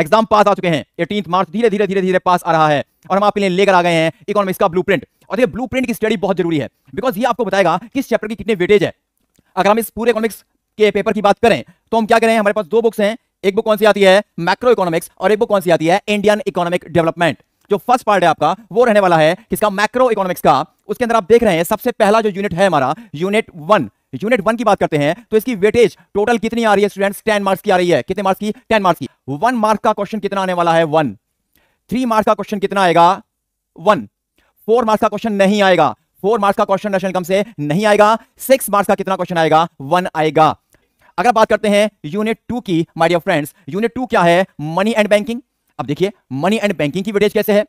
exam पास आ चुके हैं eighteen मार्च धीरे धीरे धीरे धीरे पास आ रहा है और हम आपके लिए लेकर आ गए हैं इकोनॉमिक्स का ब्लू और ये ब्लू की स्टडी बहुत जरूरी है बिकॉज ये आपको बताएगा किस चैप्टर की कितनी वेटेज है अगर हम इस पूरे इकोनॉमिक्स के पेपर की बात करें तो हम क्या करें हमारे पास दो बुक्स हैं एक बुक कौन सी आती है मैक्रो इकोनॉमिक्स और एक बुक कौन सी आती है इंडियन इकोनॉमिक डेवलपमेंट जो फर्स्ट पार्ट है आपका वो रहने वाला है किसका मैक्रो इकोनॉमिक्स का उसके अंदर आप देख रहे हैं सबसे पहला जो यूनिट है हमारा यूनिट वन यूनिट वन की बात करते हैं तो इसकी वेटेज टोटल कितनी आ रही है स्टूडेंट्स टेन मार्क्स की आ रही है कितने मार्क्स की टेन मार्क्स की वन मार्क का क्वेश्चन कितना आने वाला है वन थ्री मार्क्स का क्वेश्चन कितना आएगा वन फोर मार्क्स का क्वेश्चन नहीं आएगा फोर मार्क्स का क्वेश्चन नेशनल कम से नहीं आएगा सिक्स मार्क्स का कितना क्वेश्चन आएगा वन आएगा अगर बात करते हैं यूनिट टू की माइडियर फ्रेंड्स यूनिट टू क्या है मनी एंड बैंकिंग अब देखिए मनी एंड बैंकिंग की वेटेज कैसे है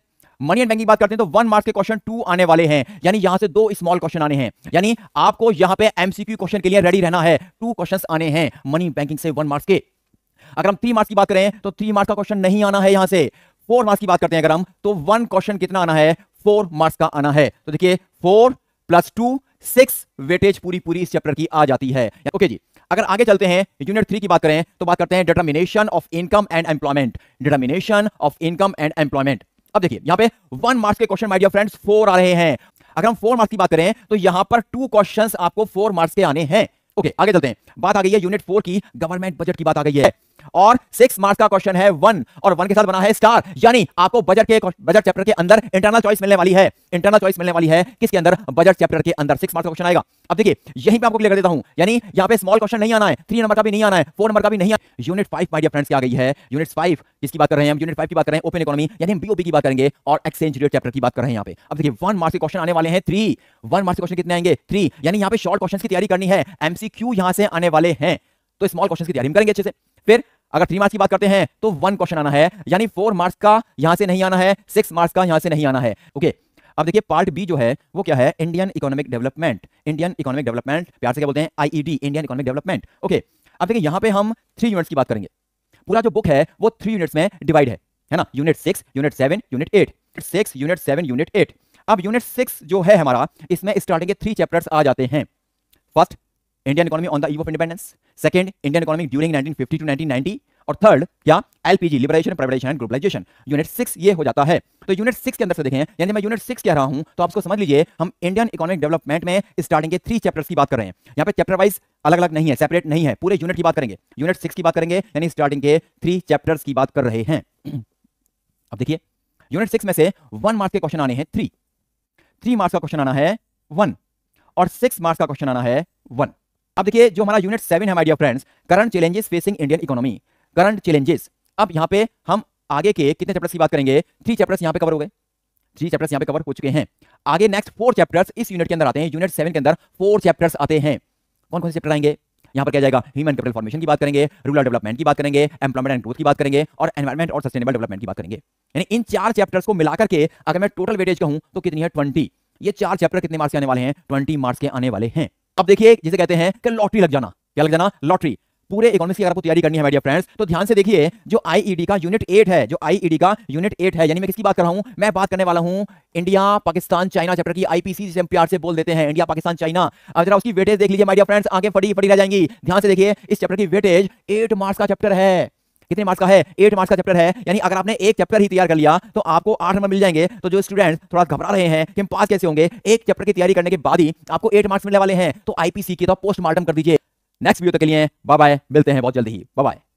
मनी एंड बैंक बात करते हैं तो वन मार्क्स के क्वेश्चन टू आने वाले हैं यानी यहां से दो स्मॉल क्वेश्चन आने हैं यानी आपको यहां पे एमसीक्यू क्वेश्चन के लिए रेडी रहना है टू क्वेश्चन आने हैं मनी बैंकिंग से वन मार्क्स के अगर हम थ्री मार्क्स की बात करें तो थ्री मार्क्स का क्वेश्चन नहीं आना है यहां से फोर मार्क्स की बात करते हैं अगर हम तो वन क्वेश्चन कितना आना है फोर मार्क्स का आना है तो देखिए four plus two six weightage पूरी पूरी इस चैप्टर की आ जाती है ओके जी अगर आगे चलते हैं यूनिट थ्री की बात करें तो बात करते हैं determination of income and employment determination of income and employment अब देखिए यहाँ पे वन मार्क्स के क्वेश्चन माइडियर फ्रेंड्स फोर आ रहे हैं अगर हम फोर मार्क्स की बात करें तो यहाँ पर टू क्वेश्चन आपको फोर मार्क्स के आने हैं ओके आगे चलते हैं बात आ गई है यूनिट फोर की गवर्नमेंट बजट की बात आ गई है और सिक्स मार्क्स का क्वेश्चन है वन और वन के साथ बना है स्टार यानी आपको बजट के बजट चैप्टर के अंदर इंटरनल चॉइस मिलने वाली है इंटरनल चॉइस मिलने वाली है किसके अंदर बजट चैप्टर के अंदर सिक्स मार्क्स का क्वेश्चन आएगा अब देखिए यहीं पे आपको क्लियर कर देता हूं यानी यहां पे स्मॉल क्वेश्चन नहीं आना है थ्री नंबर का भी नहीं आना है फोर नंबर का भी नहीं आना यूनिट फाइव माइडिया फ्रेंड्स की आ गई है यूनिट फाइव किसकी बात कर रहे हैं हम यूनिट फाइव की बात कर रहे हैं ओपन इकोनॉमी यानी बीओपी की बात करेंगे और एक्सचेंज रेट चैप्टर की बात कर रहे हैं यहाँ पे अब देखिए वन मार्क्स के क्वेश्चन आने वाले हैं थ्री वन मार्क्स के क्वेश्चन कितने आएंगे थ्री यानी यहाँ पे शॉर्ट क्वेश्चन की तैयारी करनी है एमसी यहाँ से आने वाले हैं तो स्मॉल क्वेश्चन की तैयारी करेंगे अच्छे से फिर अगर थ्री मार्क्स की बात करते हैं तो वन क्वेश्चन आना है यानी फोर मार्क्स का यहां से नहीं आना है सिक्स मार्क्स का यहां से नहीं आना है ओके अब देखिए पार्ट बी जो है वो क्या है Indian economic development Indian economic development प्यार से क्या बोलते हैं I E D Indian economic development okay अब देखिए यहां पे हम थ्री यूनिट्स की बात करेंगे पूरा जो बुक है वो थ्री यूनिट्स में डिवाइड है है ना unit six unit seven unit eight six unit seven unit eight अब यूनिट सिक्स जो है हमारा इसमें स्टार्टिंग के थ्री चैप्टर्स आ जाते हैं first Indian economy on the eve of independence second Indian economic during 1950 to 1990 और थर्ड क्या L P G liberation privatisation and globalisation unit six ये हो जाता है तो यूनिट सिक्स के अंदर से देखें यानी मैं यूनिट सिक्स कह रहा हूं तो आपको समझ लीजिए हम इंडियन इकोनॉमिक डेवलपमेंट में स्टार्टिंग के थ्री चैप्टर्स की बात कर रहे हैं यहाँ पे चैप्टर वाइज अलग अलग नहीं है सेपरेट नहीं है पूरे यूनिट की बात करेंगे यूनिट सिक्स की बात करेंगे यानी स्टार्टिंग के थ्री चैप्टर्स की बात कर रहे हैं अब देखिए यूनिट सिक्स में से वन मार्क्स के क्वेश्चन आने हैं थ्री थ्री मार्क्स का क्वेश्चन आना है वन और सिक्स मार्क्स का क्वेश्चन आना है वन अब देखिए जो हमारा यूनिट सेवन है my dear friends current challenges facing Indian economy current challenges अब यहाँ पे हम आगे के कितने चैप्टर्स की बात करेंगे थ्री चैप्टर्स यहाँ पे कवर हो गए थ्री चैप्टर्स यहाँ पे कवर हो चुके हैं आगे नेक्स्ट फोर चैप्टर्स इस यूनिट के अंदर आते हैं यूनिट सेवन के अंदर फोर चैप्टर्स आते हैं कौन कौन से चैप्टर आएंगे यहाँ पर क्या जाएगा ह्यूमन कैपिटल फॉर्मेशन की बात करेंगे रूरल डेवलपमेंट की बात करेंगे एम्प्लॉयमेंट एंड ग्रोथ की बात करेंगे और एनवायरमेंट और सस्टेनेबल डेवलपमेंट की बात करेंगे यानी इन चार चैप्टर्स को मिलाकर के अगर मैं टोटल वेटेज कहूँ तो कितनी है ट्वेंटी ये चार चैप्टर कितने मार्क्स के आने वाले हैं ट्वेंटी मार्क्स के आने वाले हैं अब देखिए जिसे कहते हैं कि लॉटरी लग जाना क्या लग जाना लॉटरी पूरे इकोनॉमिक्स की अगर आपको तैयारी करनी है माय फ्रेंड्स तो ध्यान से देखिए जो आईईडी e का यूनिट एट है जो आईईडी e का यूनिट एट है यानी मैं किसकी बात कर रहा हूं मैं बात करने वाला हूं इंडिया पाकिस्तान चाइना चैप्टर की आईपीसी जिसे हम प्यार से बोल देते हैं इंडिया पाकिस्तान चाइना अब जरा उसकी वेटेज देख लीजिए माय डियर फ्रेंड्स आगे फटी फटी रह जाएंगी ध्यान से देखिए इस चैप्टर की वेटेज एट मार्क्स का चैप्टर है कितने मार्क्स का है एट मार्क्स का चैप्टर है यानी अगर आपने एक चैप्टर ही तैयार कर लिया तो आपको आठ नंबर मिल जाएंगे तो जो स्टूडेंट थोड़ा घबरा रहे हैं कि हम पास कैसे होंगे एक चैप्टर की तैयारी करने के बाद ही आपको एट मार्क्स मिलने वाले हैं तो आईपीसी की तो पोस्टमार्टम कर दीजिए नेक्स्ट वीडियो तक के लिए बाय बाय मिलते हैं बहुत जल्दी ही बाय बाय